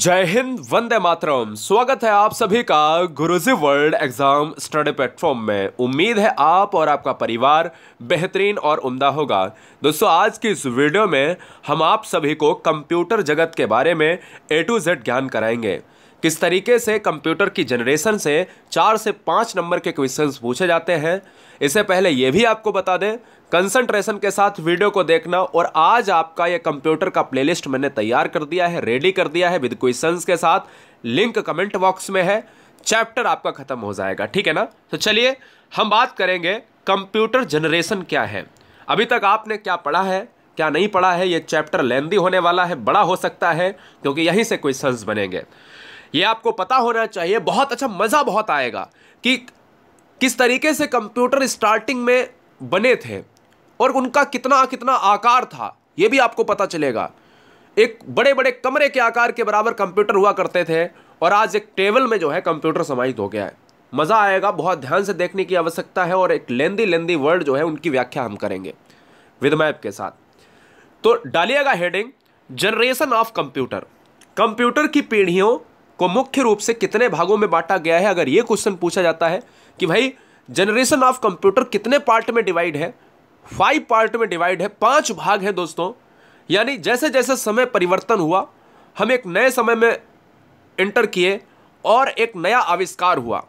जय हिंद वंदे मातरम स्वागत है आप सभी का Guruji world exam study platform में उम्मीद है आप और आपका परिवार बेहतरीन और उम्दा होगा दोस्तों आज की इस वीडियो में हम आप सभी को कंप्यूटर जगत के बारे में ए टू जेड ज्ञान कराएंगे किस तरीके से कंप्यूटर की जनरेशन से चार से पाँच नंबर के क्वेश्चंस पूछे जाते हैं इससे पहले ये भी आपको बता दें कंसंट्रेशन के साथ वीडियो को देखना और आज आपका यह कंप्यूटर का प्लेलिस्ट मैंने तैयार कर दिया है रेडी कर दिया है विद क्वेश्चंस के साथ लिंक कमेंट बॉक्स में है चैप्टर आपका खत्म हो जाएगा ठीक है ना तो चलिए हम बात करेंगे कंप्यूटर जनरेशन क्या है अभी तक आपने क्या पढ़ा है क्या नहीं पढ़ा है ये चैप्टर लेंदी होने वाला है बड़ा हो सकता है क्योंकि यहीं से क्वेश्चंस बनेंगे ये आपको पता होना चाहिए बहुत अच्छा मज़ा बहुत आएगा कि किस तरीके से कंप्यूटर स्टार्टिंग में बने थे और उनका कितना कितना आकार था यह भी आपको पता चलेगा एक बड़े बड़े कमरे के आकार के बराबर कंप्यूटर हुआ करते थे और आज एक टेबल में जो है कंप्यूटर समाहित हो गया है मज़ा आएगा बहुत ध्यान से देखने की आवश्यकता है और एक लेंदी लेंदी वर्ड जो है उनकी व्याख्या हम करेंगे विद मैप के साथ तो डालिएगा heading generation of computer computer की पीढ़ियों को मुख्य रूप से कितने भागों में बांटा गया है अगर ये क्वेश्चन पूछा जाता है कि भाई जनरेशन ऑफ कंप्यूटर कितने पार्ट में डिवाइड है फाइव पार्ट में डिवाइड है पांच भाग हैं दोस्तों यानी जैसे जैसे समय परिवर्तन हुआ हम एक नए समय में एंटर किए और एक नया आविष्कार हुआ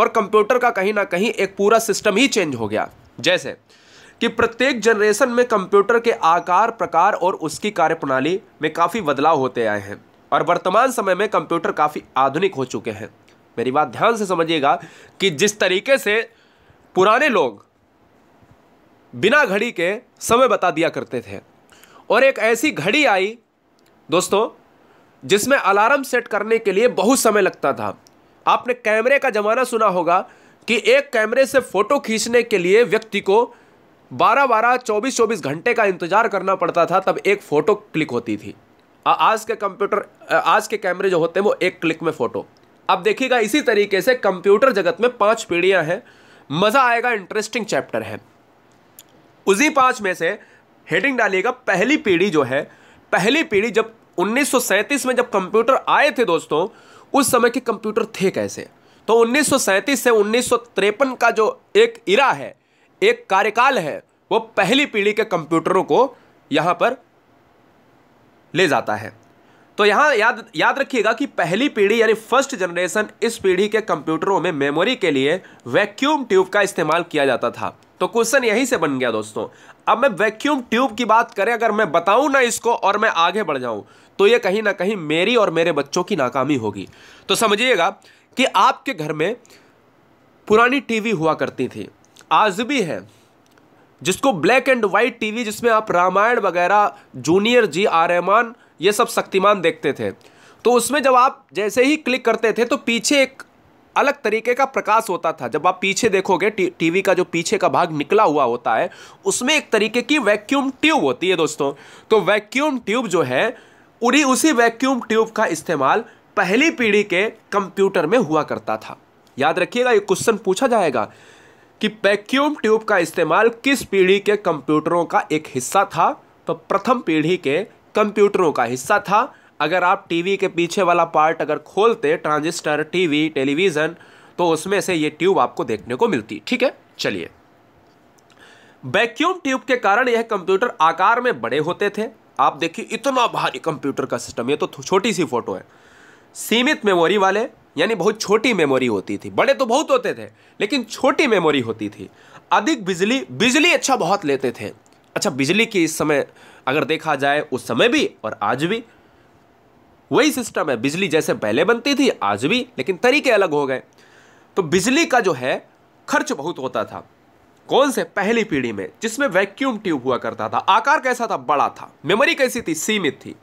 और कंप्यूटर का कहीं ना कहीं एक पूरा सिस्टम ही चेंज हो गया जैसे कि प्रत्येक जनरेशन में कंप्यूटर के आकार प्रकार और उसकी कार्यप्रणाली में काफ़ी बदलाव होते आए हैं और वर्तमान समय में कंप्यूटर काफ़ी आधुनिक हो चुके हैं मेरी बात ध्यान से समझिएगा कि जिस तरीके से पुराने लोग बिना घड़ी के समय बता दिया करते थे और एक ऐसी घड़ी आई दोस्तों जिसमें अलार्म सेट करने के लिए बहुत समय लगता था आपने कैमरे का ज़माना सुना होगा कि एक कैमरे से फ़ोटो खींचने के लिए व्यक्ति को बारह बारह चौबीस चौबीस घंटे का इंतज़ार करना पड़ता था तब एक फ़ोटो क्लिक होती थी आज के कंप्यूटर आज के कैमरे जो होते हैं वो एक क्लिक में फ़ोटो अब देखिएगा इसी तरीके से कंप्यूटर जगत में पाँच पीढ़ियाँ हैं मज़ा आएगा इंटरेस्टिंग चैप्टर है उसी पाँच में से हेडिंग डालिएगा पहली पीढ़ी जो है पहली पीढ़ी जब उन्नीस में जब कंप्यूटर आए थे दोस्तों उस समय के कंप्यूटर थे कैसे तो उन्नीस से उन्नीस का जो एक इरा है एक कार्यकाल है वो पहली पीढ़ी के कंप्यूटरों को यहाँ पर ले जाता है तो यहाँ याद याद रखिएगा कि पहली पीढ़ी यानी फर्स्ट जनरेशन इस पीढ़ी के कंप्यूटरों में मेमोरी के लिए वैक्यूम ट्यूब का इस्तेमाल किया जाता था तो क्वेश्चन यहीं से बन गया दोस्तों अब मैं वैक्यूम ट्यूब की बात करें अगर मैं बताऊं ना इसको और मैं आगे बढ़ जाऊं तो ये कहीं ना कहीं मेरी और मेरे बच्चों की नाकामी होगी तो समझिएगा कि आपके घर में पुरानी टीवी हुआ करती थी आज भी है जिसको ब्लैक एंड वाइट टीवी जिसमें आप रामायण वगैरह जूनियर जी आर रहमान ये सब शक्तिमान देखते थे तो उसमें जब आप जैसे ही क्लिक करते थे तो पीछे एक अलग तरीके का प्रकाश होता था जब आप पीछे देखोगे टी, टीवी का जो पीछे का भाग निकला हुआ होता है उसमें एक तरीके की वैक्यूम ट्यूब होती है दोस्तों तो वैक्यूम ट्यूब जो है उड़ी उसी वैक्यूम ट्यूब का इस्तेमाल पहली पीढ़ी के कंप्यूटर में हुआ करता था याद रखिएगा ये क्वेश्चन पूछा जाएगा कि वैक्यूम ट्यूब का इस्तेमाल किस पीढ़ी के कंप्यूटरों का एक हिस्सा था तो प्रथम पीढ़ी के कंप्यूटरों का हिस्सा था अगर आप टीवी के पीछे वाला पार्ट अगर खोलते ट्रांजिस्टर टीवी टेलीविज़न तो उसमें से ये ट्यूब आपको देखने को मिलती ठीक है चलिए वैक्यूम ट्यूब के कारण यह कंप्यूटर आकार में बड़े होते थे आप देखिए इतना भारी कंप्यूटर का सिस्टम ये तो छोटी सी फोटो है सीमित मेमोरी वाले यानी बहुत छोटी मेमोरी होती थी बड़े तो बहुत होते थे लेकिन छोटी मेमोरी होती थी अधिक बिजली बिजली अच्छा बहुत लेते थे अच्छा बिजली की इस समय अगर देखा जाए उस समय भी और आज भी वही सिस्टम है बिजली जैसे पहले बनती थी आज भी लेकिन तरीके अलग हो गए तो बिजली का जो है खर्च बहुत होता था कौन से पहली पीढ़ी में जिसमें वैक्यूम ट्यूब हुआ करता था आकार कैसा था बड़ा था मेमोरी कैसी थी सीमित थी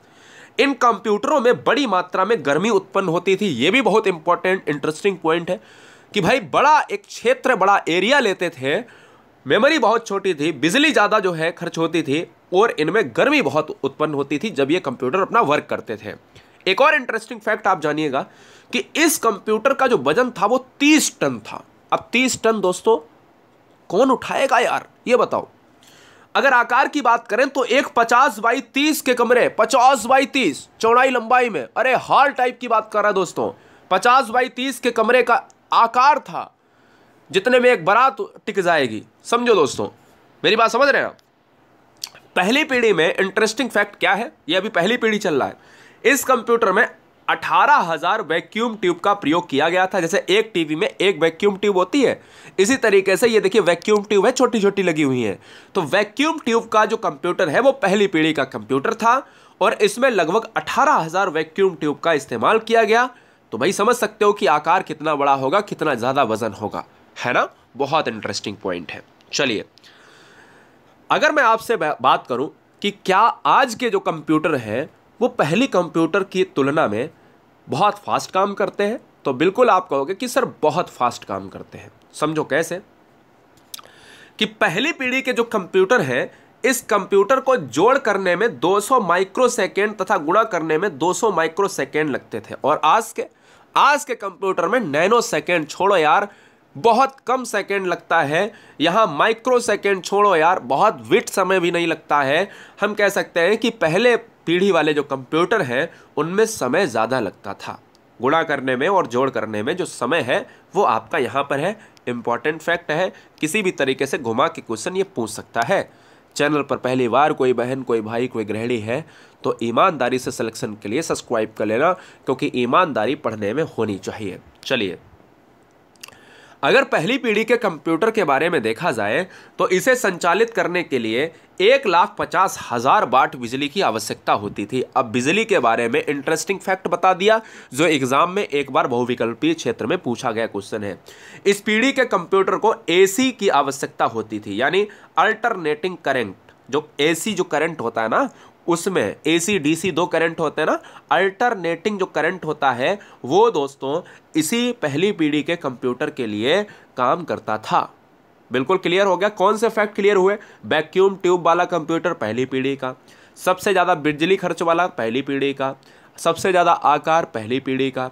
इन कंप्यूटरों में बड़ी मात्रा में गर्मी उत्पन्न होती थी ये भी बहुत इंपॉर्टेंट इंटरेस्टिंग पॉइंट है कि भाई बड़ा एक क्षेत्र बड़ा एरिया लेते थे मेमोरी बहुत छोटी थी बिजली ज़्यादा जो है खर्च होती थी और इनमें गर्मी बहुत उत्पन्न होती थी जब ये कंप्यूटर अपना वर्क करते थे एक और इंटरेस्टिंग फैक्ट आप जानिएगा कि इस कंप्यूटर का जो वजन था वो तीस टन था अब तीस टन दोस्तों कौन उठाएगा यार ये बताओ अगर आकार की बात करें तो एक पचास बाई तीस के कमरे पचास बाई तीस चौड़ाई लंबाई में अरे हॉल टाइप की बात कर रहा है दोस्तों पचास बाई तीस के कमरे का आकार था जितने में एक बारात टिक जाएगी समझो दोस्तों मेरी बात समझ रहे हैं पहली पीढ़ी में इंटरेस्टिंग फैक्ट क्या है ये अभी पहली पीढ़ी चल रहा है इस कंप्यूटर में अठारह हजार वैक्यूम ट्यूब का प्रयोग किया गया था जैसे एक टीवी में एक वैक्यूम ट्यूब होती है इसी तरीके से ये देखिए वैक्यूम ट्यूब है छोटी छोटी लगी हुई है तो वैक्यूम ट्यूब का जो कंप्यूटर है वो पहली पीढ़ी का कंप्यूटर था और इसमें लगभग अठारह हजार वैक्यूम ट्यूब का इस्तेमाल किया गया तो भाई समझ सकते हो कि आकार कितना बड़ा होगा कितना ज़्यादा वजन होगा है ना बहुत इंटरेस्टिंग पॉइंट है चलिए अगर मैं आपसे बात करूं कि क्या आज के जो कंप्यूटर हैं वो पहली कंप्यूटर की तुलना में बहुत फास्ट काम करते हैं तो बिल्कुल आप कहोगे कि सर बहुत फास्ट काम करते हैं समझो कैसे कि पहली पीढ़ी के जो कंप्यूटर हैं इस कंप्यूटर को जोड़ करने में 200 माइक्रो सेकेंड तथा गुणा करने में 200 माइक्रो सेकेंड लगते थे और आज के आज के कंप्यूटर में नैनो सेकेंड छोड़ो यार बहुत कम सेकेंड लगता है यहाँ माइक्रो सेकेंड छोड़ो यार बहुत विट समय भी नहीं लगता है हम कह सकते हैं कि पहले पीढ़ी वाले जो कंप्यूटर हैं उनमें समय ज़्यादा लगता था गुणा करने में और जोड़ करने में जो समय है वो आपका यहाँ पर है इम्पॉर्टेंट फैक्ट है किसी भी तरीके से घुमा के क्वेश्चन ये पूछ सकता है चैनल पर पहली बार कोई बहन कोई भाई कोई गृहिणी है तो ईमानदारी से सिलेक्शन के लिए सब्सक्राइब कर लेना क्योंकि ईमानदारी पढ़ने में होनी चाहिए चलिए अगर पहली पीढ़ी के कंप्यूटर के बारे में देखा जाए तो इसे संचालित करने के लिए एक लाख पचास हजार बाट बिजली की आवश्यकता होती थी अब बिजली के बारे में इंटरेस्टिंग फैक्ट बता दिया जो एग्जाम में एक बार बहुविकल्पीय क्षेत्र में पूछा गया क्वेश्चन है इस पीढ़ी के कंप्यूटर को एसी की आवश्यकता होती थी यानी अल्टरनेटिंग करेंट जो ए जो करेंट होता है ना उसमें ए सी डी सी दो करंट होते हैं ना अल्टरनेटिंग जो करंट होता है वो दोस्तों इसी पहली पीढ़ी के कंप्यूटर के लिए काम करता था बिल्कुल क्लियर हो गया कौन से फैक्ट क्लियर हुए वैक्यूम ट्यूब वाला कंप्यूटर पहली पीढ़ी का सबसे ज़्यादा बिजली खर्च वाला पहली पीढ़ी का सबसे ज़्यादा आकार पहली पीढ़ी का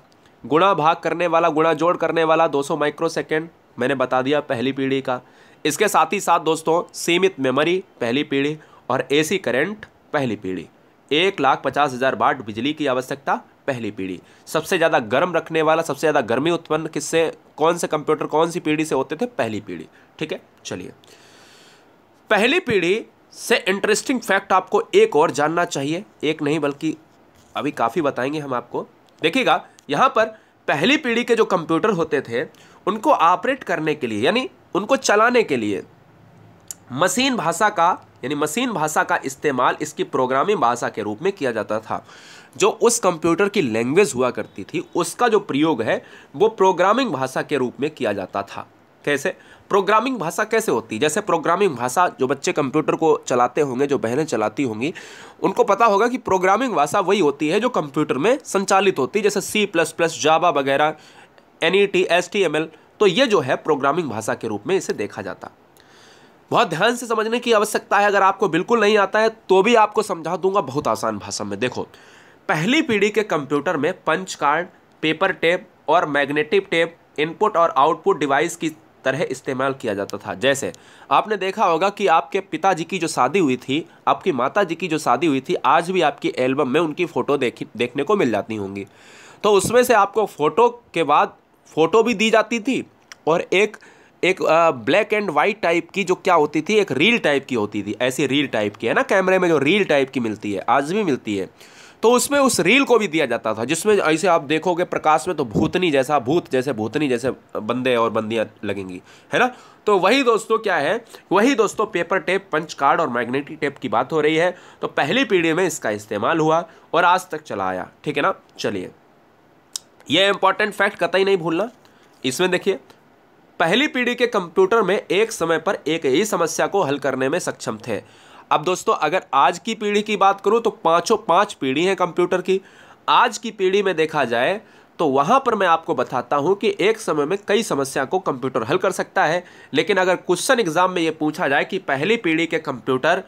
गुणा भाग करने वाला गुणा जोड़ करने वाला 200 माइक्रो सेकेंड मैंने बता दिया पहली पीढ़ी का इसके साथ ही साथ दोस्तों सीमित मेमोरी पहली पीढ़ी और एसी करंट पहली पीढ़ी एक लाख पचास हज़ार वाट बिजली की आवश्यकता पहली पीढ़ी सबसे ज़्यादा गर्म रखने वाला सबसे ज़्यादा गर्मी उत्पन्न किससे कौन से कंप्यूटर कौन सी पीढ़ी से होते थे पहली पीढ़ी ठीक है चलिए पहली पीढ़ी से इंटरेस्टिंग फैक्ट आपको एक और जानना चाहिए एक नहीं बल्कि अभी काफ़ी बताएंगे हम आपको देखिएगा यहाँ पर पहली पीढ़ी के जो कंप्यूटर होते थे उनको ऑपरेट करने के लिए यानी उनको चलाने के लिए मशीन भाषा का यानी मशीन भाषा का इस्तेमाल इसकी प्रोग्रामिंग भाषा के रूप में किया जाता था जो उस कंप्यूटर की लैंग्वेज हुआ करती थी उसका जो प्रयोग है वो प्रोग्रामिंग भाषा के रूप में किया जाता था कैसे प्रोग्रामिंग भाषा कैसे होती है जैसे प्रोग्रामिंग भाषा जो बच्चे कंप्यूटर को चलाते होंगे जो बहनें चलाती होंगी उनको पता होगा कि प्रोग्रामिंग भाषा वही होती है जो कंप्यूटर में संचालित होती है जैसे सी प्लस प्लस जावा वगैरह N E T S T M L तो ये जो है प्रोग्रामिंग भाषा के रूप में इसे देखा जाता बहुत ध्यान से समझने की आवश्यकता है अगर आपको बिल्कुल नहीं आता है तो भी आपको समझा दूंगा बहुत आसान भाषा में देखो पहली पीढ़ी के कंप्यूटर में पंच कार्ड पेपर टेप और मैग्नेटिक टेप इनपुट और आउटपुट डिवाइस की तरह इस्तेमाल किया जाता था जैसे आपने देखा होगा कि आपके पिताजी की जो शादी हुई थी आपकी माता जी की जो शादी हुई थी आज भी आपकी एल्बम में उनकी फ़ोटो देखी देखने को मिल जाती होंगी तो उसमें से आपको फ़ोटो के बाद फ़ोटो भी दी जाती थी और एक एक ब्लैक एंड वाइट टाइप की जो क्या होती थी एक रील टाइप की होती थी ऐसी रील टाइप की है ना कैमरे में जो रील टाइप की मिलती है आज भी मिलती है तो उसमें उस रील को भी दिया जाता था जिसमें ऐसे आप देखोगे प्रकाश में तो भूतनी जैसा भूत जैसे भूतनी जैसे बंदे और बंदियाँ लगेंगी है ना तो वही दोस्तों क्या है वही दोस्तों पेपर टेप पंच कार्ड और मैग्नेटिक टेप की बात हो रही है तो पहली पीढ़ी में इसका इस्तेमाल हुआ और आज तक चला आया ठीक है ना चलिए यह इंपॉर्टेंट फैक्ट कतई नहीं भूलना इसमें देखिए पहली पीढ़ी के कंप्यूटर में एक समय पर एक ही समस्या को हल करने में सक्षम थे अब दोस्तों अगर आज की पीढ़ी की बात करूँ तो पाँचों पाँच पीढ़ी हैं कंप्यूटर की आज की पीढ़ी में देखा जाए तो वहाँ पर मैं आपको बताता हूँ कि एक समय में कई समस्या को कंप्यूटर हल कर सकता है लेकिन अगर क्वेश्चन एग्ज़ाम में ये पूछा जाए कि पहली पीढ़ी के कंप्यूटर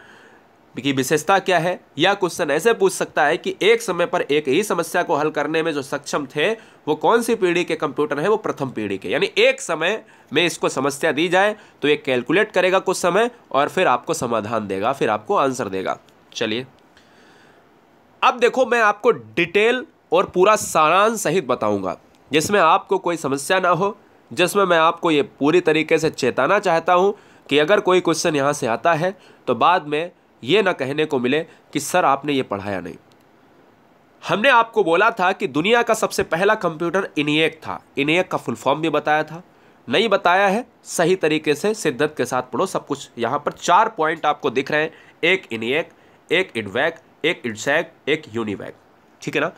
की विशेषता क्या है या क्वेश्चन ऐसे पूछ सकता है कि एक समय पर एक ही समस्या को हल करने में जो सक्षम थे वो कौन सी पीढ़ी के कंप्यूटर हैं वो प्रथम पीढ़ी के यानी एक समय में इसको समस्या दी जाए तो ये कैलकुलेट करेगा कुछ समय और फिर आपको समाधान देगा फिर आपको आंसर देगा चलिए अब देखो मैं आपको डिटेल और पूरा सारांश सहित बताऊँगा जिसमें आपको कोई समस्या ना हो जिसमें मैं आपको ये पूरी तरीके से चेताना चाहता हूँ कि अगर कोई क्वेश्चन यहाँ से आता है तो बाद में ये ना कहने को मिले कि सर आपने ये पढ़ाया नहीं हमने आपको बोला था कि दुनिया का सबसे पहला कंप्यूटर इनिएक था इनिएक का फुल फॉर्म भी बताया था नहीं बताया है सही तरीके से शिद्दत के साथ पढ़ो सब कुछ यहाँ पर चार पॉइंट आपको दिख रहे हैं एक इनिएक एक इडवैक एक इडसैक एक यूनिवैक ठीक है ना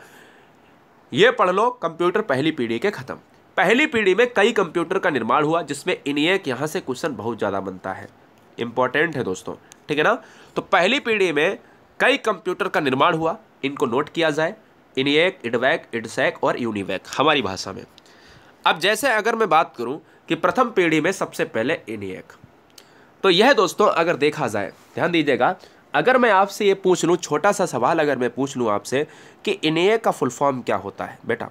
ये पढ़ लो कंप्यूटर पहली पीढ़ी के ख़त्म पहली पीढ़ी में कई कंप्यूटर का निर्माण हुआ जिसमें इनिएक यहाँ से क्वेश्चन बहुत ज़्यादा बनता है इंपॉर्टेंट है दोस्तों ठीक है ना तो पहली पीढ़ी में कई कंप्यूटर का निर्माण हुआ इनको नोट किया जाए इनएक इडवैक इडसैक और यूनिवैक हमारी भाषा में अब जैसे अगर मैं बात करूं कि प्रथम पीढ़ी में सबसे पहले इनएक तो यह दोस्तों अगर देखा जाए ध्यान दीजिएगा अगर मैं आपसे ये पूछ लूँ छोटा सा सवाल अगर मैं पूछ लूँ आपसे कि इनएक का फुल फॉर्म क्या होता है बेटा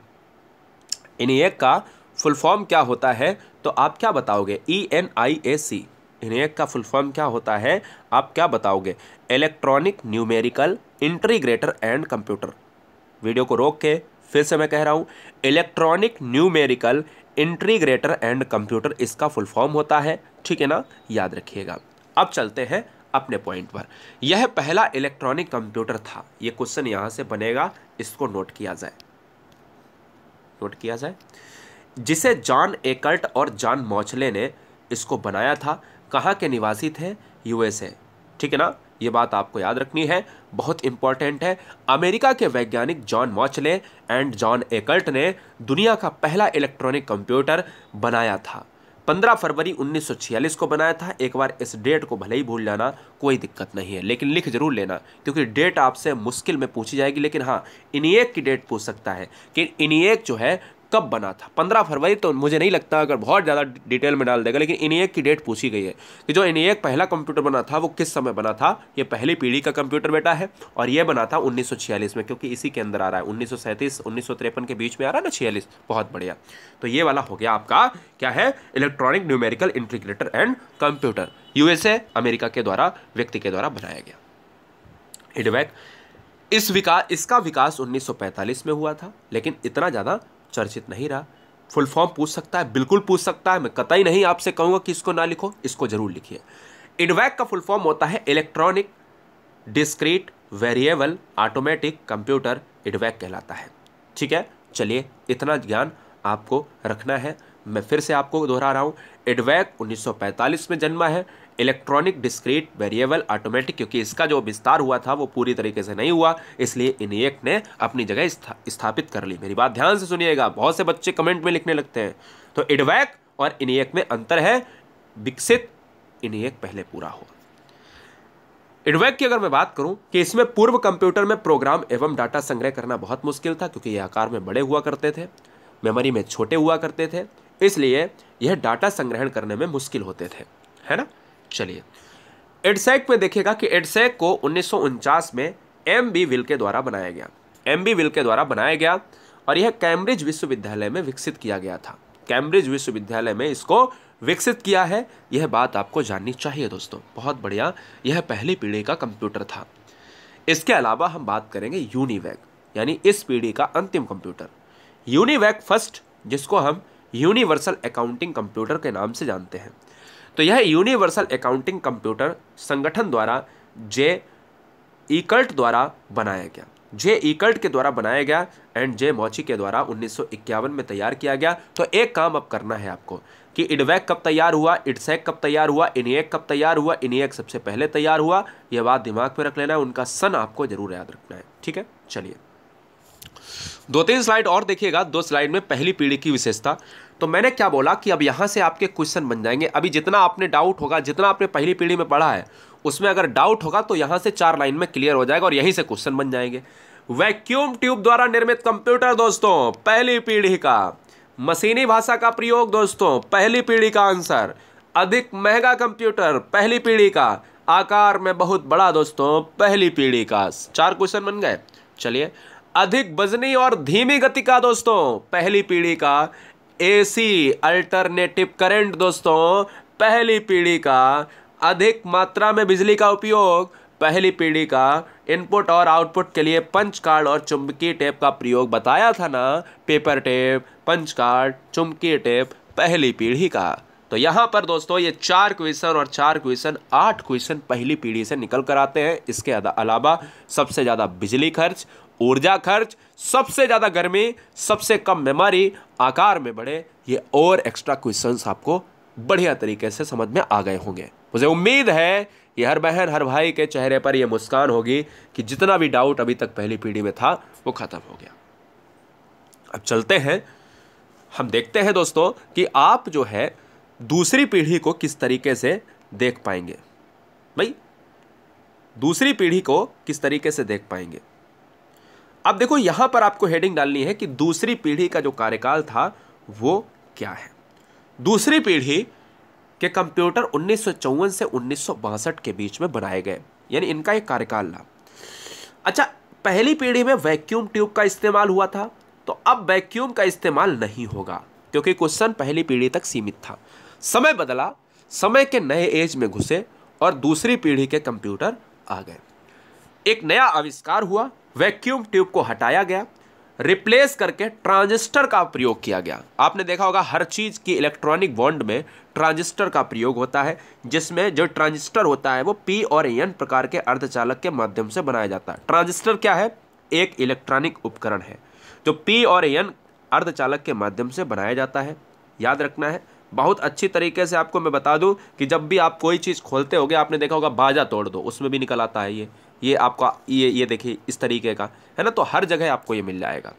इनएक का फुल फॉर्म क्या होता है तो आप क्या बताओगे ई एन आई ए सी इनेक का फुल फॉर्म क्या होता है आप क्या बताओगे electronic numerical integrator and computer video को रोक के फिर से मैं कह रहा हूँ electronic numerical integrator and computer इसका फुल फॉर्म होता है ठीक है ना याद रखिएगा अब चलते हैं अपने पॉइंट पर यह पहला इलेक्ट्रॉनिक कंप्यूटर था यह क्वेश्चन यहां से बनेगा इसको नोट किया जाए नोट किया जाए जिसे जॉन एकर्ट और जॉन मौचले ने इसको बनाया था कहाँ के निवासी थे यूएसए ठीक है ना ये बात आपको याद रखनी है बहुत इंपॉर्टेंट है अमेरिका के वैज्ञानिक John Mauchly and John Eckert ने दुनिया का पहला इलेक्ट्रॉनिक कंप्यूटर बनाया था 15 फरवरी 1946 को बनाया था एक बार इस डेट को भले ही भूल जाना कोई दिक्कत नहीं है लेकिन लिख जरूर लेना क्योंकि डेट आपसे मुश्किल में पूछी जाएगी लेकिन हाँ इनिएक की डेट पूछ सकता है कि इनिएक जो है कब बना था पंद्रह फरवरी तो मुझे नहीं लगता अगर बहुत ज़्यादा डिटेल में डाल देगा लेकिन इन की डेट पूछी गई है कि जो इन पहला कंप्यूटर बना था वो किस समय बना था ये पहली पीढ़ी का कंप्यूटर बेटा है और ये बना था 1946 में क्योंकि इसी के अंदर आ रहा है उन्नीस सौ के बीच में आ रहा है ना छियालीस बहुत बढ़िया तो ये वाला हो गया आपका क्या है electronic numerical integrator and computer USA America के द्वारा व्यक्ति के द्वारा बनाया गया इडवैक इस विकास इसका विकास 1945 में हुआ था लेकिन इतना ज़्यादा चर्चित नहीं रहा फुल फॉर्म पूछ सकता है बिल्कुल पूछ सकता है मैं कतई नहीं आपसे कहूंगा कि इसको ना लिखो इसको जरूर लिखिए इनवैक का फुल फॉर्म होता है electronic discrete variable automatic computer EDVAC कहलाता है ठीक है चलिए इतना ज्ञान आपको रखना है मैं फिर से आपको दोहरा रहा हूँ इडवैक 1945 में जन्मा है इलेक्ट्रॉनिक डिस्क्रीट वेरिएबल ऑटोमेटिक क्योंकि इसका जो विस्तार हुआ था वो पूरी तरीके से नहीं हुआ इसलिए इनिएक्ट ने अपनी जगह स्थापित कर ली मेरी बात ध्यान से सुनिएगा बहुत से बच्चे कमेंट में लिखने लगते हैं तो इडवैक और इनिएक में अंतर है विकसित इनिएक पहले पूरा हो इडवैक की अगर मैं बात करूं कि इसमें पूर्व कंप्यूटर में प्रोग्राम एवं डाटा संग्रह करना बहुत मुश्किल था क्योंकि ये आकार में बड़े हुआ करते थे मेमोरी में छोटे हुआ करते थे इसलिए यह डाटा संग्रहण करने में मुश्किल होते थे है ना चलिए एडसेक में देखिएगा कि एडसेक को उन्नीस में एम बी विल के द्वारा बनाया गया एम बी विल के द्वारा बनाया गया और यह कैम्ब्रिज विश्वविद्यालय में विकसित किया गया था कैम्ब्रिज विश्वविद्यालय में इसको विकसित किया है यह बात आपको जाननी चाहिए दोस्तों बहुत बढ़िया यह पहली पीढ़ी का कंप्यूटर था इसके अलावा हम बात करेंगे यूनिवैग यानी इस पीढ़ी का अंतिम कंप्यूटर यूनिवैग फर्स्ट जिसको हम यूनिवर्सल अकाउंटिंग कंप्यूटर के नाम से जानते हैं तो यह यूनिवर्सल अकाउंटिंग कंप्यूटर संगठन द्वारा जे इकल्ट द्वारा बनाया गया जे इकल्ट के द्वारा बनाया गया एंड जे मोची के द्वारा उन्नीस में तैयार किया गया तो एक काम अब करना है आपको कि इडवैक कब तैयार हुआ इडसैक कब तैयार हुआ इनएक कब तैयार हुआ इनएक सबसे पहले तैयार हुआ यह बात दिमाग में रख लेना है उनका सन आपको जरूर याद रखना है ठीक है चलिए दो तीन स्लाइड और देखिएगा दो स्लाइड में पहली पीढ़ी की विशेषता तो मैंने क्या बोला कि अब यहाँ से आपके क्वेश्चन बन जाएंगे अभी जितना आपने डाउट होगा जितना आपने पहली पीढ़ी में पढ़ा है उसमें अगर डाउट होगा तो यहाँ से चार लाइन में क्लियर हो जाएगा और यहीं से क्वेश्चन बन जाएंगे वैक्यूम ट्यूब द्वारा निर्मित कंप्यूटर दोस्तों पहली पीढ़ी का मशीनी भाषा का प्रयोग दोस्तों पहली पीढ़ी का आंसर अधिक महंगा कंप्यूटर पहली पीढ़ी का आकार में बहुत बड़ा दोस्तों पहली पीढ़ी का चार क्वेश्चन बन गए चलिए अधिक बजनी और धीमी गति का दोस्तों पहली पीढ़ी का एसी अल्टरनेटिव करंट दोस्तों पहली पीढ़ी का अधिक मात्रा में बिजली का उपयोग पहली पीढ़ी का इनपुट और आउटपुट के लिए पंच कार्ड और चुंबकीय टेप का प्रयोग बताया था ना पेपर टेप पंच कार्ड चुंबकीय टेप पहली पीढ़ी का तो यहाँ पर दोस्तों ये चार क्वेश्चन और चार क्वेश्चन आठ क्वेश्चन पहली पीढ़ी से निकल कर आते हैं इसके अलावा सबसे ज़्यादा बिजली खर्च ऊर्जा खर्च सबसे ज़्यादा गर्मी सबसे कम बीमारी आकार में बढ़े ये और एक्स्ट्रा क्वेश्चंस आपको बढ़िया तरीके से समझ में आ गए होंगे मुझे उम्मीद है कि हर बहन हर भाई के चेहरे पर यह मुस्कान होगी कि जितना भी डाउट अभी तक पहली पीढ़ी में था वो ख़त्म हो गया अब चलते हैं हम देखते हैं दोस्तों कि आप जो है दूसरी पीढ़ी को किस तरीके से देख पाएंगे भाई दूसरी पीढ़ी को किस तरीके से देख पाएंगे अब देखो यहां पर आपको हेडिंग डालनी है कि दूसरी पीढ़ी का जो कार्यकाल था वो क्या है दूसरी पीढ़ी के कंप्यूटर उन्नीस से उन्नीस के बीच में बनाए गए यानी इनका एक कार्यकाल रहा अच्छा पहली पीढ़ी में वैक्यूम ट्यूब का इस्तेमाल हुआ था तो अब वैक्यूम का इस्तेमाल नहीं होगा क्योंकि क्वेश्चन पहली पीढ़ी तक सीमित था समय बदला समय के नए एज में घुसे और दूसरी पीढ़ी के कंप्यूटर आ गए एक नया आविष्कार हुआ वैक्यूम ट्यूब को हटाया गया रिप्लेस करके ट्रांजिस्टर का प्रयोग किया गया आपने देखा होगा हर चीज़ की इलेक्ट्रॉनिक बॉन्ड में ट्रांजिस्टर का प्रयोग होता है जिसमें जो ट्रांजिस्टर होता है वो पी और एन प्रकार के अर्धचालक के माध्यम से बनाया जाता है ट्रांजिस्टर क्या है एक इलेक्ट्रॉनिक उपकरण है जो पी और एन अर्धचालक के माध्यम से बनाया जाता है याद रखना है बहुत अच्छी तरीके से आपको मैं बता दूं कि जब भी आप कोई चीज़ खोलते होगे आपने देखा होगा बाजा तोड़ दो उसमें भी निकल आता है ये ये आपका ये ये देखिए इस तरीके का है ना तो हर जगह आपको ये मिल जाएगा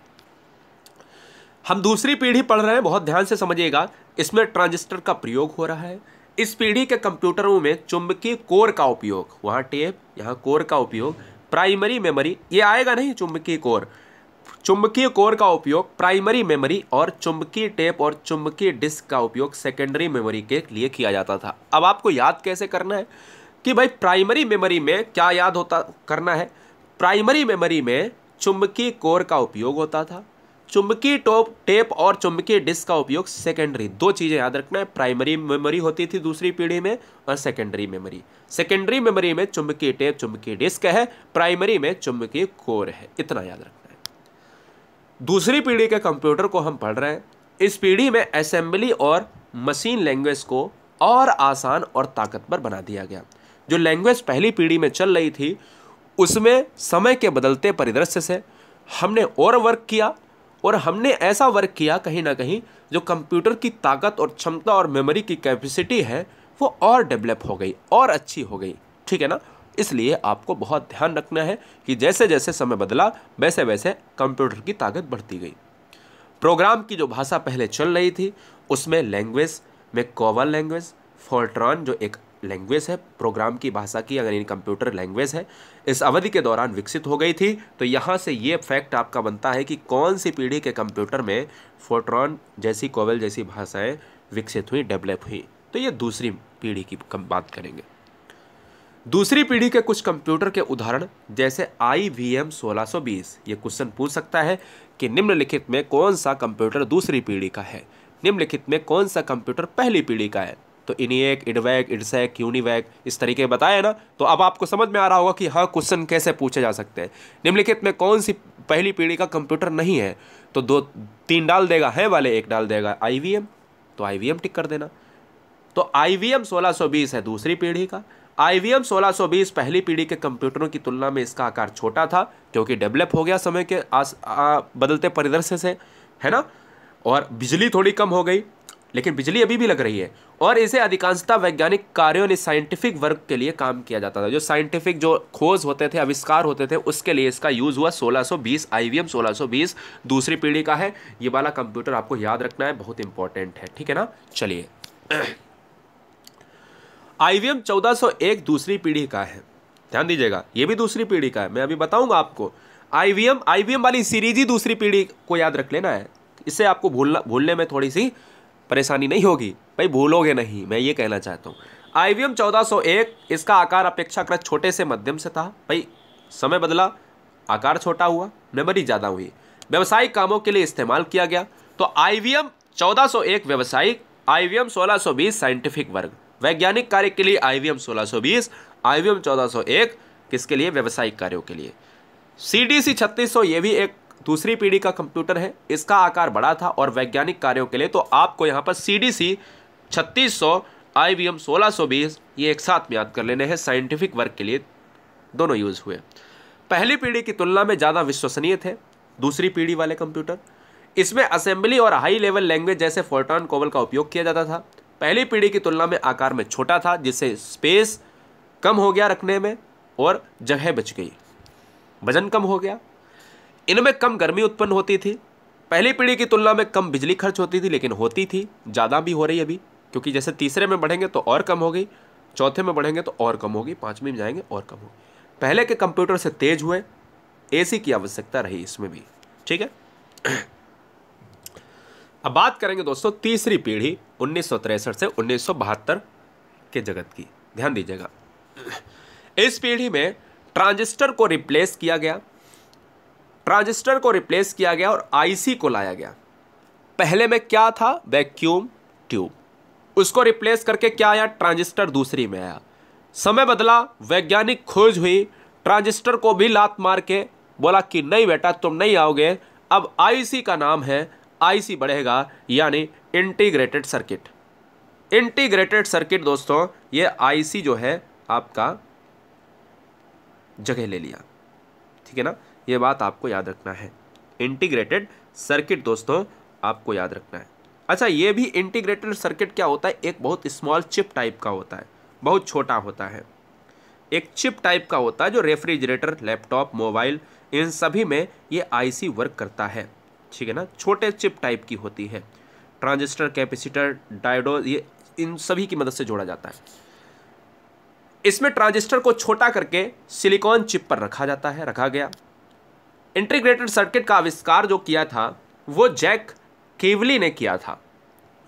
हम दूसरी पीढ़ी पढ़ रहे हैं बहुत ध्यान से समझिएगा इसमें ट्रांजिस्टर का प्रयोग हो रहा है इस पीढ़ी के कंप्यूटरों में चुंबकीय कोर का उपयोग वहाँ टेप यहाँ कोर का उपयोग प्राइमरी मेमोरी ये आएगा नहीं चुंबकीय कोर चुंबकीय कोर का उपयोग प्राइमरी मेमोरी और चुंबकीय टेप और चुंबकीय डिस्क का उपयोग सेकेंडरी मेमोरी के लिए किया जाता था अब आपको याद कैसे करना है कि भाई प्राइमरी मेमोरी में क्या याद होता करना है प्राइमरी मेमोरी में चुंबकीय कोर का उपयोग होता था चुंबकीय टोप टेप और चुंबकीय डिस्क का उपयोग सेकेंडरी दो चीज़ें याद रखना है प्राइमरी मेमोरी होती थी दूसरी पीढ़ी में और सेकेंडरी मेमोरी सेकेंडरी मेमोरी में चुंबकीय टेप चुंबकीय डिस्क है प्राइमरी में चुंबकीय कोर है इतना याद रखना है दूसरी पीढ़ी के कंप्यूटर को हम पढ़ रहे हैं इस पीढ़ी में असेंबली और मशीन लैंग्वेज को और आसान और ताकतवर बना दिया गया जो लैंग्वेज पहली पीढ़ी में चल रही थी उसमें समय के बदलते परिदृश्य से हमने और वर्क किया और हमने ऐसा वर्क किया कहीं ना कहीं जो कंप्यूटर की ताकत और क्षमता और मेमोरी की कैपेसिटी है वो और डेवलप हो गई और अच्छी हो गई ठीक है ना इसलिए आपको बहुत ध्यान रखना है कि जैसे जैसे समय बदला वैसे वैसे कंप्यूटर की ताकत बढ़ती गई प्रोग्राम की जो भाषा पहले चल रही थी उसमें लैंग्वेज में कोवल लैंग्वेज फोल्ट्रॉन जो एक लैंग्वेज है प्रोग्राम की भाषा की अगर इन कंप्यूटर लैंग्वेज है इस अवधि के दौरान विकसित हो गई थी तो यहाँ से ये फैक्ट आपका बनता है कि कौन सी पीढ़ी के कंप्यूटर में फोट्रॉन जैसी कोवल जैसी भाषाएँ विकसित हुई डेवलप हुई तो ये दूसरी पीढ़ी की बात करेंगे दूसरी पीढ़ी के कुछ कंप्यूटर के उदाहरण जैसे आई वी एम सोलह ये क्वेश्चन पूछ सकता है कि निम्नलिखित में कौन सा कंप्यूटर दूसरी पीढ़ी का है निम्नलिखित में कौन सा कंप्यूटर पहली पीढ़ी का है तो इनिएक इडवैक इडसैक यूनिवैक इस तरीके बताए ना तो अब आपको समझ में आ रहा होगा कि हाँ क्वेश्चन कैसे पूछे जा सकते हैं निम्नलिखित में कौन सी पहली पीढ़ी का कंप्यूटर नहीं है तो दो तीन डाल देगा है वाले एक डाल देगा आई तो आई टिक कर देना तो आई वी है दूसरी पीढ़ी का आई वी पहली पीढ़ी के कंप्यूटरों की तुलना में इसका आकार छोटा था क्योंकि डेवलप हो गया समय के आस आ, बदलते परिदृश्य से है ना और बिजली थोड़ी कम हो गई लेकिन बिजली अभी भी लग रही है और इसे अधिकांशता वैज्ञानिक कार्यों ने साइंटिफिक वर्क के लिए काम किया जाता था जो साइंटिफिक जो खोज होते थे आविष्कार होते थे उसके लिए इसका यूज़ हुआ 1620 सौ बीस दूसरी पीढ़ी का है ये वाला कंप्यूटर आपको याद रखना है बहुत इंपॉर्टेंट है ठीक है ना चलिए आई वी दूसरी पीढ़ी का है ध्यान दीजिएगा ये भी दूसरी पीढ़ी का है मैं अभी बताऊंगा आपको आई वी वाली सीरीज ही दूसरी पीढ़ी को याद रख लेना है इससे आपको भूलना भूलने में थोड़ी सी परेशानी नहीं होगी भाई भूलोगे नहीं मैं ये कहना चाहता हूँ आई वी एम चौदह सौ एक इसका आकार अपेक्षाकृत छोटे से मध्यम से था भाई समय बदला आकार छोटा हुआ मेमोरी ज़्यादा हुई व्यवसायिक कामों के लिए इस्तेमाल किया गया तो आई वी एम चौदह सौ एक व्यवसायिक आई वी एम सोलह सौ बीस साइंटिफिक वर्ग वैज्ञानिक कार्य के लिए आई वी एम सोलह सौ बीस आई वी एम चौदह सौ एक किसके लिए व्यवसायिक कार्यों के लिए सी डी सी छत्तीस सौ ये भी एक दूसरी पीढ़ी का कंप्यूटर है इसका आकार बड़ा था और वैज्ञानिक कार्यों के लिए तो आपको यहाँ पर सी डी सी छत्तीस सौ आई वी एम सोलह सौ बीस ये एक साथ में याद कर लेने हैं साइंटिफिक वर्क के लिए दोनों यूज़ हुए पहली पीढ़ी की तुलना में ज़्यादा विश्वसनीय थे दूसरी पीढ़ी वाले कंप्यूटर इसमें असेंबली और हाई लेवल लैंग्वेज जैसे फोर्टॉन कोवल का उपयोग किया जाता था पहली पीढ़ी की तुलना में आकार में छोटा था जिससे स्पेस कम हो गया रखने में और जगह बच गई वजन कम हो गया इनमें कम गर्मी उत्पन्न होती थी पहली पीढ़ी की तुलना में कम बिजली खर्च होती थी लेकिन होती थी ज़्यादा भी हो रही अभी क्योंकि जैसे तीसरे में बढ़ेंगे तो और कम हो गई चौथे में बढ़ेंगे तो और कम होगी पाँचवें में जाएंगे और कम होगी पहले के कंप्यूटर से तेज हुए ए की आवश्यकता रही इसमें भी ठीक है अब बात करेंगे दोस्तों तीसरी पीढ़ी उन्नीस से उन्नीस के जगत की ध्यान दीजिएगा इस पीढ़ी में ट्रांजिस्टर को रिप्लेस किया गया ट्रांजिस्टर को रिप्लेस किया गया और आईसी को लाया गया पहले में क्या था वैक्यूम ट्यूब उसको रिप्लेस करके क्या आया ट्रांजिस्टर दूसरी में आया समय बदला वैज्ञानिक खोज हुई ट्रांजिस्टर को भी लात मार के बोला कि नहीं बेटा तुम नहीं आओगे अब आईसी का नाम है आईसी बढ़ेगा यानी इंटीग्रेटेड सर्किट इंटीग्रेटेड सर्किट दोस्तों ये आईसी जो है आपका जगह ले लिया ठीक है ना ये बात आपको याद रखना है इंटीग्रेटेड सर्किट दोस्तों आपको याद रखना है अच्छा ये भी इंटीग्रेटेड सर्किट क्या होता है एक बहुत स्मॉल चिप टाइप का होता है बहुत छोटा होता है एक चिप टाइप का होता है जो रेफ्रिजरेटर लैपटॉप मोबाइल इन सभी में ये आईसी वर्क करता है ठीक है ना छोटे चिप टाइप की होती है ट्रांजिस्टर कैपेसिटर डायडो ये इन सभी की मदद से जोड़ा जाता है इसमें ट्रांजिस्टर को छोटा करके सिलिकॉन चिप पर रखा जाता है रखा गया इंटीग्रेटेड सर्किट का आविष्कार जो किया था वो जैक केवली ने किया था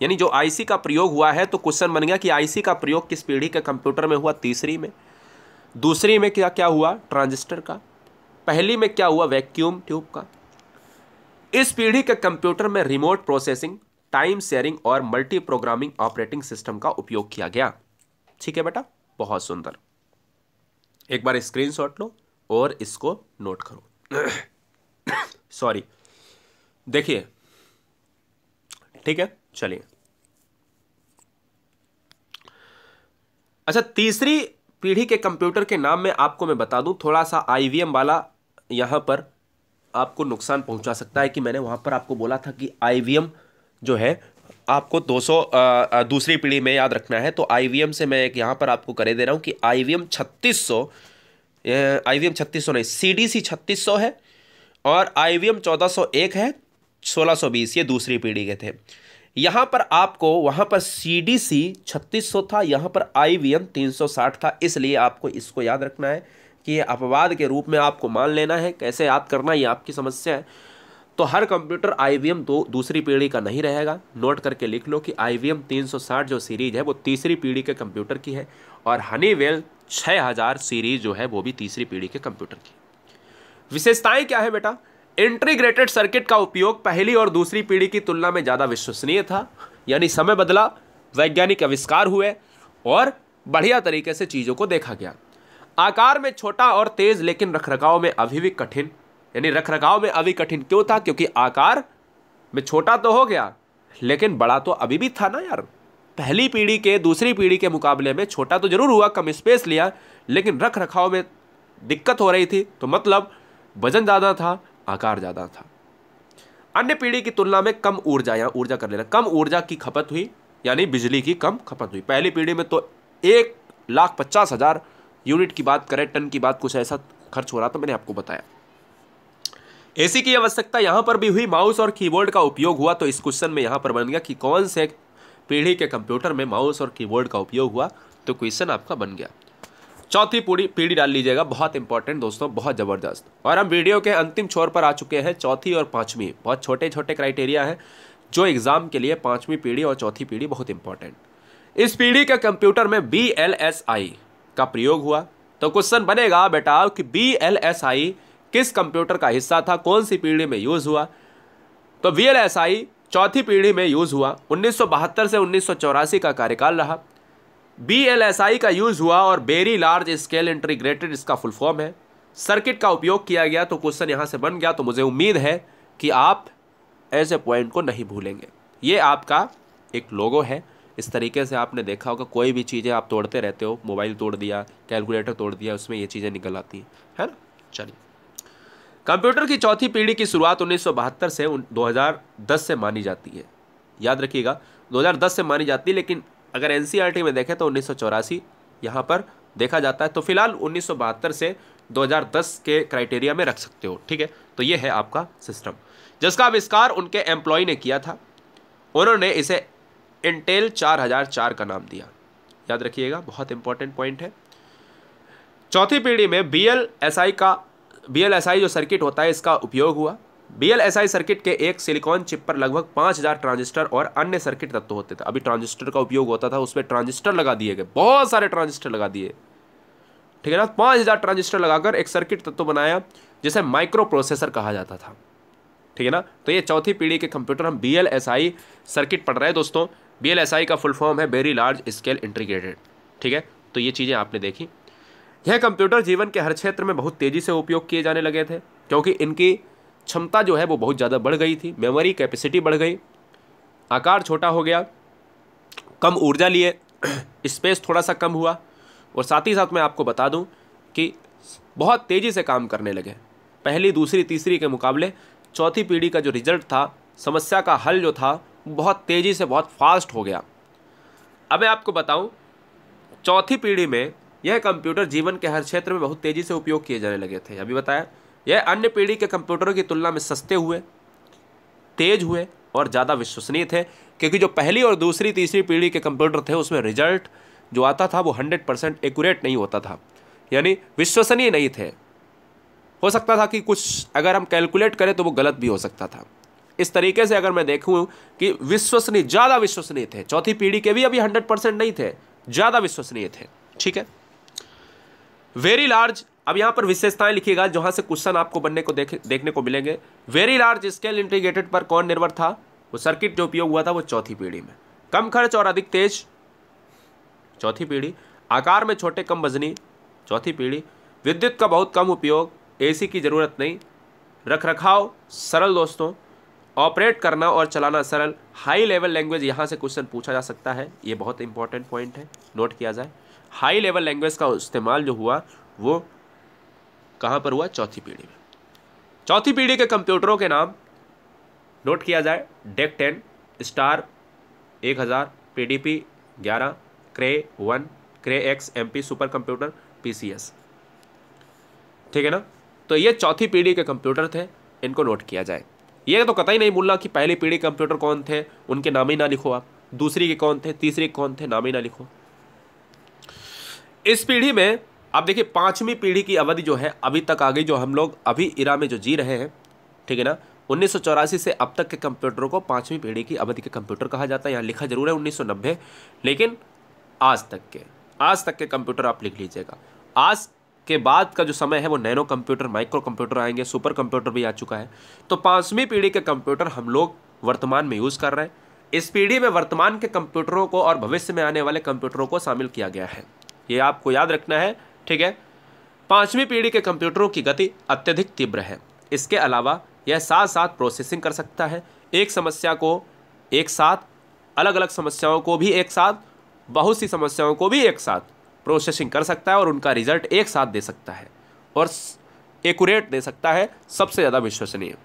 यानी जो आईसी का प्रयोग हुआ है तो क्वेश्चन बन गया कि आईसी का प्रयोग किस पीढ़ी के कंप्यूटर में हुआ तीसरी में दूसरी में क्या क्या हुआ ट्रांजिस्टर का पहली में क्या हुआ वैक्यूम ट्यूब का इस पीढ़ी के कंप्यूटर में रिमोट प्रोसेसिंग टाइम शेयरिंग और मल्टी प्रोग्रामिंग ऑपरेटिंग सिस्टम का उपयोग किया गया ठीक है बेटा बहुत सुंदर एक बार स्क्रीनशॉट लो और इसको नोट करो सॉरी देखिए ठीक है चलिए अच्छा तीसरी पीढ़ी के कंप्यूटर के नाम में आपको मैं बता दूं थोड़ा सा आईवीएम वाला यहां पर आपको नुकसान पहुंचा सकता है कि मैंने वहां पर आपको बोला था कि आईवीएम जो है आपको 200 दूसरी पीढ़ी में याद रखना है तो आईवीएम से मैं एक यहां पर आपको करे दे रहा हूं कि आईवीएम 3600 आईवीएम 3600 नहीं सीडीसी 3600 है और आई वी एम है 1620 ये दूसरी पीढ़ी के थे यहाँ पर आपको वहाँ पर सी डी सी छत्तीस था यहाँ पर आई वी एम तीन था इसलिए आपको इसको याद रखना है कि ये अपवाद के रूप में आपको मान लेना है कैसे याद करना ये आपकी समस्या है तो हर कंप्यूटर आई वी एम दो दूसरी पीढ़ी का नहीं रहेगा नोट करके लिख लो कि आई वी एम तीन सौ साठ जो सीरीज है वो तीसरी पीढ़ी के कंप्यूटर की है और हनी छः हज़ार सीरीज जो है वो भी तीसरी पीढ़ी के कंप्यूटर की विशेषताएं क्या है बेटा इंटीग्रेटेड सर्किट का उपयोग पहली और दूसरी पीढ़ी की तुलना में ज़्यादा विश्वसनीय था यानी समय बदला वैज्ञानिक आविष्कार हुए और बढ़िया तरीके से चीज़ों को देखा गया आकार में छोटा और तेज लेकिन रखरखाव में अभी भी कठिन यानी रखरखाव में अभी कठिन क्यों था क्योंकि आकार में छोटा तो हो गया लेकिन बड़ा तो अभी भी था ना यार पहली पीढ़ी के दूसरी पीढ़ी के मुकाबले में छोटा तो जरूर हुआ कम स्पेस लिया लेकिन रख रखाव में दिक्कत हो रही थी तो मतलब वजन ज़्यादा था आकार ज़्यादा था अन्य पीढ़ी की तुलना में कम ऊर्जा या ऊर्जा कर लेना कम ऊर्जा की खपत हुई यानी बिजली की कम खपत हुई पहली पीढ़ी में तो एक लाख पचास हज़ार यूनिट की बात करें टन की बात कुछ ऐसा खर्च हो रहा था मैंने आपको बताया एसी की आवश्यकता यहाँ पर भी हुई माउस और कीबोर्ड का उपयोग हुआ तो इस क्वेश्चन में यहाँ पर बन गया कि कौन से पीढ़ी के कंप्यूटर में माउस और कीबोर्ड का उपयोग हुआ तो क्वेश्चन आपका बन गया चौथी पूरी पीढ़ी डाल लीजिएगा बहुत इंपॉर्टेंट दोस्तों बहुत ज़बरदस्त और हम वीडियो के अंतिम छोर पर आ चुके हैं चौथी और पांचवी बहुत छोटे छोटे क्राइटेरिया हैं जो एग्ज़ाम के लिए पांचवी पीढ़ी और चौथी पीढ़ी बहुत इंपॉर्टेंट इस पीढ़ी के कंप्यूटर में बी एल एस आई का प्रयोग हुआ तो क्वेश्चन बनेगा बेटा कि बी एल एस आई किस कंप्यूटर का हिस्सा था कौन सी पीढ़ी में यूज़ हुआ तो बी एल एस आई चौथी पीढ़ी में यूज़ हुआ 1972 से उन्नीस का कार्यकाल रहा बी का यूज़ हुआ और बेरी लार्ज स्केल इंटीग्रेटेड इसका फुल फॉर्म है सर्किट का उपयोग किया गया तो क्वेश्चन यहाँ से बन गया तो मुझे उम्मीद है कि आप ऐसे पॉइंट को नहीं भूलेंगे ये आपका एक लोगो है इस तरीके से आपने देखा होगा कोई भी चीज़ें आप तोड़ते रहते हो मोबाइल तोड़ दिया कैलकुलेटर तोड़ दिया उसमें ये चीज़ें निकल आती हैं है ना चलिए कंप्यूटर की चौथी पीढ़ी की शुरुआत बहत्तर से 2010 से मानी जाती है याद रखिएगा 2010 से मानी जाती है लेकिन अगर एन e में देखें तो उन्नीस सौ यहाँ पर देखा जाता है तो फिलहाल उन्नीस से 2010 के क्राइटेरिया में रख सकते हो ठीक है तो ये है आपका सिस्टम जिसका आविष्कार उनके एम्प्लॉय ने किया था उन्होंने इसे इंटेल 4004 का नाम दिया याद रखिएगा बहुत इंपॉर्टेंट पॉइंट है चौथी पीढ़ी में बी एल एस आई का बी एल एस आई जो सर्किट होता है इसका उपयोग हुआ बी एल सर्किट के एक सिलिकॉन चिप पर लगभग पाँच हज़ार ट्रांजिस्टर और अन्य सर्किट तत्व होते थे अभी ट्रांजिस्टर का उपयोग होता था उसमें ट्रांजिस्टर लगा दिए गए बहुत सारे ट्रांजिस्टर लगा दिए ठीक है ना पाँच हज़ार ट्रांजिस्टर लगाकर एक सर्किट तत्व बनाया जिसे माइक्रो प्रोसेसर कहा जाता था ठीक है ना तो ये चौथी पीढ़ी के कंप्यूटर हम बी सर्किट पढ़ रहे हैं दोस्तों बी का फुल फॉर्म है वेरी लार्ज स्केल इंटीग्रेटेड ठीक है तो ये चीज़ें आपने देखी यह कंप्यूटर जीवन के हर क्षेत्र में बहुत तेज़ी से उपयोग किए जाने लगे थे क्योंकि इनकी क्षमता जो है वो बहुत ज़्यादा बढ़ गई थी मेमोरी कैपेसिटी बढ़ गई आकार छोटा हो गया कम ऊर्जा लिए स्पेस थोड़ा सा कम हुआ और साथ ही साथ मैं आपको बता दूं कि बहुत तेज़ी से काम करने लगे पहली दूसरी तीसरी के मुकाबले चौथी पीढ़ी का जो रिजल्ट था समस्या का हल जो था बहुत तेज़ी से बहुत फास्ट हो गया अब मैं आपको बताऊं चौथी पीढ़ी में यह कंप्यूटर जीवन के हर क्षेत्र में बहुत तेज़ी से उपयोग किए जाने लगे थे अभी बताया यह अन्य पीढ़ी के कंप्यूटरों की तुलना में सस्ते हुए तेज हुए और ज़्यादा विश्वसनीय थे क्योंकि जो पहली और दूसरी तीसरी पीढ़ी के कंप्यूटर थे उसमें रिजल्ट जो आता था वो हंड्रेड परसेंट एकूरेट नहीं होता था यानी विश्वसनीय नहीं थे हो सकता था कि कुछ अगर हम कैलकुलेट करें तो वो गलत भी हो सकता था इस तरीके से अगर मैं देखूँ कि विश्वसनीय ज़्यादा विश्वसनीय थे चौथी पीढ़ी के भी अभी हंड्रेड परसेंट नहीं थे ज़्यादा विश्वसनीय थे ठीक है वेरी लार्ज अब यहाँ पर विशेषताएं लिखिएगा जहाँ से क्वेश्चन आपको बनने को देख देखने को मिलेंगे वेरी लार्ज स्केल इंटीग्रेटेड पर कौन निर्भर था वो सर्किट जो उपयोग हुआ था वो चौथी पीढ़ी में कम खर्च और अधिक तेज चौथी पीढ़ी आकार में छोटे कम वजनी चौथी पीढ़ी विद्युत का बहुत कम उपयोग एसी की ज़रूरत नहीं रख रखाव सरल दोस्तों ऑपरेट करना और चलाना सरल हाई लेवल लैंग्वेज यहाँ से क्वेश्चन पूछा जा सकता है ये बहुत इंपॉर्टेंट पॉइंट है नोट किया जाए हाई लेवल लैंग्वेज का इस्तेमाल जो हुआ वो कहाँ पर हुआ चौथी पीढ़ी में चौथी पीढ़ी के कंप्यूटरों के नाम नोट किया जाए डेक टेन स्टार एक हज़ार पी डी पी ग्यारह Cray one Cray X M P super computer P C S ठीक है ना तो ये चौथी पीढ़ी के कंप्यूटर थे इनको नोट किया जाए ये तो कतई नहीं भूलना कि पहली पीढ़ी कंप्यूटर कौन थे उनके नाम ही ना लिखो आप दूसरी के कौन थे तीसरी के कौन थे नाम ही ना लिखो इस पीढ़ी में अब देखिए पाँचवीं पीढ़ी की अवधि जो है अभी तक आ गई जो हम लोग अभी इरा में जो जी रहे हैं ठीक है ना उन्नीस से अब तक के कंप्यूटरों को पाँचवीं पीढ़ी की अवधि के कंप्यूटर कहा जाता है यहाँ लिखा जरूर है उन्नीस लेकिन आज तक के आज तक के कंप्यूटर आप लिख लीजिएगा आज के बाद का जो समय है वो नैनो कंप्यूटर माइक्रो कंप्यूटर आएंगे सुपर कंप्यूटर भी आ चुका है तो पाँचवीं पीढ़ी के कंप्यूटर हम लोग वर्तमान में यूज़ कर रहे हैं इस पीढ़ी में वर्तमान के कंप्यूटरों को और भविष्य में आने वाले कंप्यूटरों को शामिल किया गया है ये आपको याद रखना है ठीक है पाँचवीं पीढ़ी के कंप्यूटरों की गति अत्यधिक तीव्र है इसके अलावा यह साथ साथ प्रोसेसिंग कर सकता है एक समस्या को एक साथ अलग अलग समस्याओं को भी एक साथ बहुत सी समस्याओं को भी एक साथ प्रोसेसिंग कर सकता है और उनका रिजल्ट एक साथ दे सकता है और एकूरेट दे सकता है सबसे ज़्यादा विश्वसनीय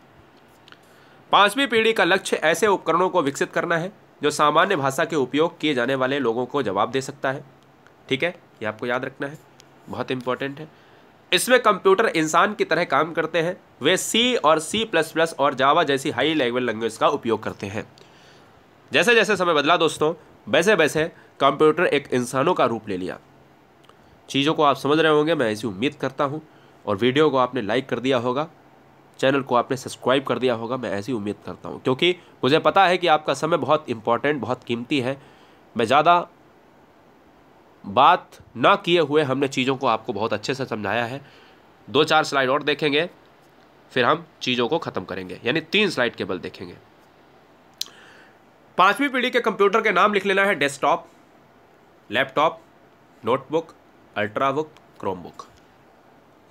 पाँचवीं पीढ़ी का लक्ष्य ऐसे उपकरणों को विकसित करना है जो सामान्य भाषा के उपयोग किए जाने वाले लोगों को जवाब दे सकता है ठीक है ये आपको याद रखना है बहुत इंपॉर्टेंट है इसमें कंप्यूटर इंसान की तरह काम करते हैं वे सी और सी प्लस प्लस और जावा जैसी हाई लेवल लैंग्वेज का उपयोग करते हैं जैसे जैसे समय बदला दोस्तों वैसे वैसे कंप्यूटर एक इंसानों का रूप ले लिया चीज़ों को आप समझ रहे होंगे मैं ऐसी उम्मीद करता हूँ और वीडियो को आपने लाइक कर दिया होगा चैनल को आपने सब्सक्राइब कर दिया होगा मैं ऐसी उम्मीद करता हूँ क्योंकि मुझे पता है कि आपका समय बहुत इंपॉर्टेंट बहुत कीमती है मैं ज़्यादा बात ना किए हुए हमने चीज़ों को आपको बहुत अच्छे से समझाया है दो चार स्लाइड और देखेंगे फिर हम चीज़ों को ख़त्म करेंगे यानी तीन स्लाइड केवल देखेंगे पाँचवीं पीढ़ी के कंप्यूटर के नाम लिख लेना है desktop laptop notebook ultrabook Chromebook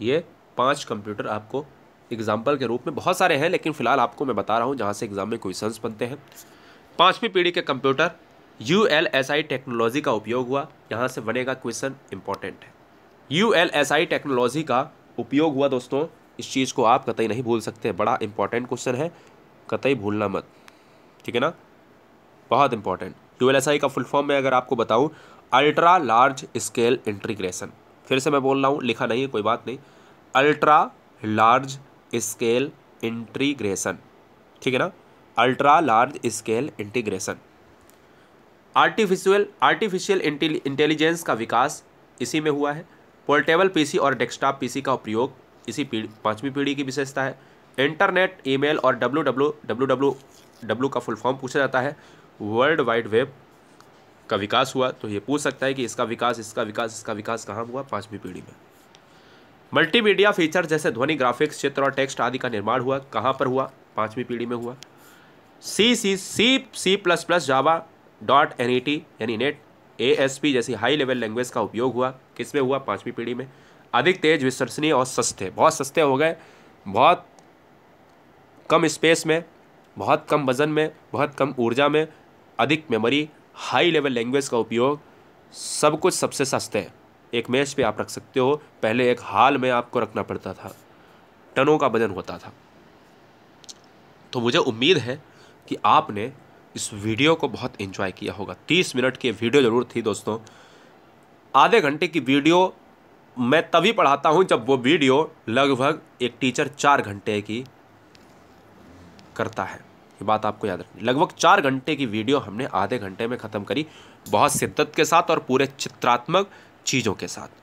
ये पांच कंप्यूटर आपको एग्जाम्पल के रूप में बहुत सारे हैं लेकिन फ़िलहाल आपको मैं बता रहा हूँ जहाँ से एग्ज़ाम में क्वेश्चंस बनते हैं पाँचवीं पीढ़ी के computer U L S I technology का उपयोग हुआ यहाँ से बनेगा क्वेश्चन इंपॉर्टेंट है U L S I technology का उपयोग हुआ दोस्तों इस चीज़ को आप कतई नहीं भूल सकते बड़ा इंपॉर्टेंट क्वेश्चन है कतई भूलना मत ठीक है ना बहुत important U L S I का फुल फॉर्म मैं अगर आपको बताऊँ अल्ट्रा लार्ज स्केल इंटीग्रेशन फिर से मैं बोल रहा हूँ लिखा नहीं है कोई बात नहीं अल्ट्रा लार्ज स्केल इंटीग्रेशन ठीक है ना ultra large scale integration artificial artificial intelligence का विकास इसी में हुआ है पोर्टेबल पीसी और डेस्कटॉप पीसी का उपयोग इसी पीढ़ी पाँचवीं पीढ़ी की विशेषता है इंटरनेट ईमेल और W W W W W का फुल फॉर्म पूछा जाता है वर्ल्ड वाइड वेब का विकास हुआ तो ये पूछ सकता है कि इसका विकास इसका विकास इसका विकास कहाँ हुआ पाँचवीं पीढ़ी में मल्टीमीडिया फीचर जैसे ध्वनि ग्राफिक्स चित्र और टेक्स्ट आदि का निर्माण हुआ कहाँ पर हुआ पाँचवीं पीढ़ी में हुआ C C C C plus plus Java dot N यानी नेट ए जैसी हाई लेवल लैंग्वेज का उपयोग हुआ किस में हुआ पाँचवीं पीढ़ी में अधिक तेज विश्वसनीय और सस्ते बहुत सस्ते हो गए बहुत कम स्पेस में बहुत कम वज़न में बहुत कम ऊर्जा में अधिक मेमोरी हाई लेवल लैंग्वेज का उपयोग सब कुछ सबसे सस्ते एक मेज पे आप रख सकते हो पहले एक हाल में आपको रखना पड़ता था टनों का वजन होता था तो मुझे उम्मीद है कि आपने इस वीडियो को बहुत इंजॉय किया होगा तीस मिनट की वीडियो ज़रूर थी दोस्तों आधे घंटे की वीडियो मैं तभी पढ़ाता हूँ जब वो वीडियो लगभग एक टीचर चार घंटे की करता है ये बात आपको याद रखनी लगभग चार घंटे की वीडियो हमने आधे घंटे में ख़त्म करी बहुत शिद्दत के साथ और पूरे चित्रात्मक चीज़ों के साथ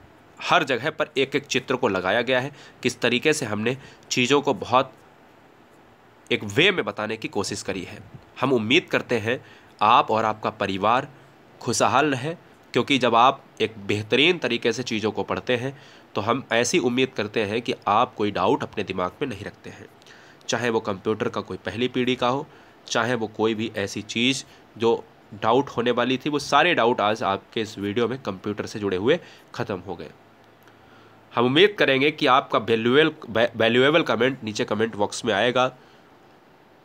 हर जगह पर एक एक चित्र को लगाया गया है किस तरीके से हमने चीज़ों को बहुत एक वे में बताने की कोशिश करी है हम उम्मीद करते हैं आप और आपका परिवार खुशहाल रहें क्योंकि जब आप एक बेहतरीन तरीके से चीज़ों को पढ़ते हैं तो हम ऐसी उम्मीद करते हैं कि आप कोई डाउट अपने दिमाग में नहीं रखते हैं चाहे वो कंप्यूटर का कोई पहली पीढ़ी का हो चाहे वो कोई भी ऐसी चीज़ जो डाउट होने वाली थी वो सारे डाउट आज आपके इस वीडियो में कंप्यूटर से जुड़े हुए ख़त्म हो गए हम उम्मीद करेंगे कि आपका वैल्यूएल वैल्यूएबल कमेंट नीचे कमेंट बॉक्स में आएगा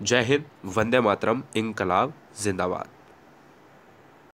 जय हिंद वंदे मातरम इनकलाब जिंदाबाद